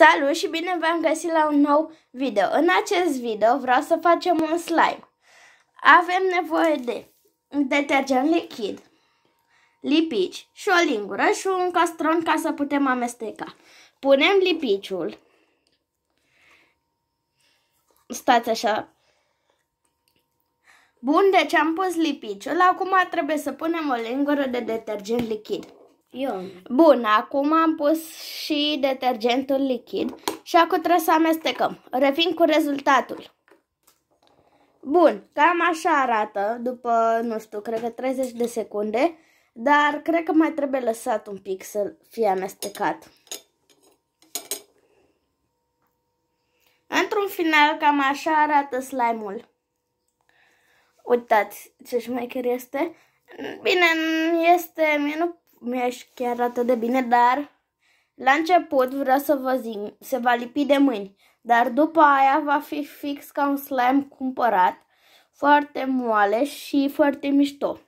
Salut și bine v-am găsit la un nou video. În acest video vreau să facem un slime. Avem nevoie de detergent lichid, lipici și o lingură și un castron ca să putem amesteca. Punem lipiciul. Stați așa. Bun, deci am pus lipiciul. Acum trebuie să punem o lingură de detergent lichid. Eu. Bun, acum am pus și detergentul lichid și acum trebuie să amestecăm. Revin cu rezultatul. Bun, cam așa arată după, nu știu, cred că 30 de secunde, dar cred că mai trebuie lăsat un pic să fie amestecat. Într-un final, cam așa arată slime-ul. Uitați ce șmecher este. Bine, este, mie nu mi-aș chiar atât de bine, dar la început vreau să vă zic, se va lipi de mâini, dar după aia va fi fix ca un slime cumpărat, foarte moale și foarte mișto.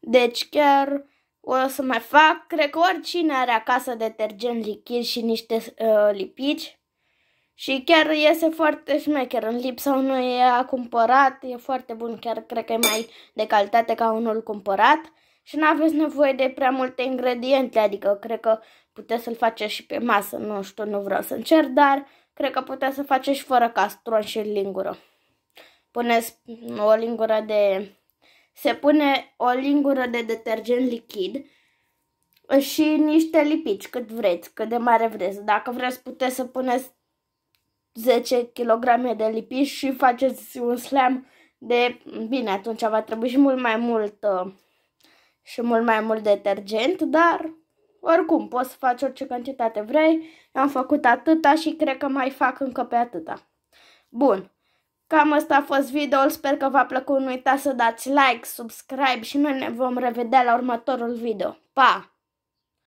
Deci chiar o să mai fac, cred că oricine are acasă detergent lichid și niște uh, lipici, și chiar iese foarte șmecher. În lipsa unui cumpărat, e foarte bun. Chiar cred că e mai de calitate ca unul cumpărat. Și nu aveți nevoie de prea multe ingrediente, adică cred că puteți să-l faceți și pe masă. Nu știu, nu vreau să încerc, dar cred că puteți să faceți și fără castron și lingură. Puneți o lingură de... Se pune o lingură de detergent lichid și niște lipici cât vreți, cât de mare vreți. Dacă vreți puteți să puneți 10 kg de lipici și faceți un slam de... Bine, atunci va trebui și mult mai mult uh, și mult mai mult detergent, dar oricum poți să faci orice cantitate vrei. am făcut atâta și cred că mai fac încă pe atâta. Bun, cam asta a fost videoul, sper că v-a plăcut, nu uitați să dați like, subscribe și noi ne vom revedea la următorul video. Pa!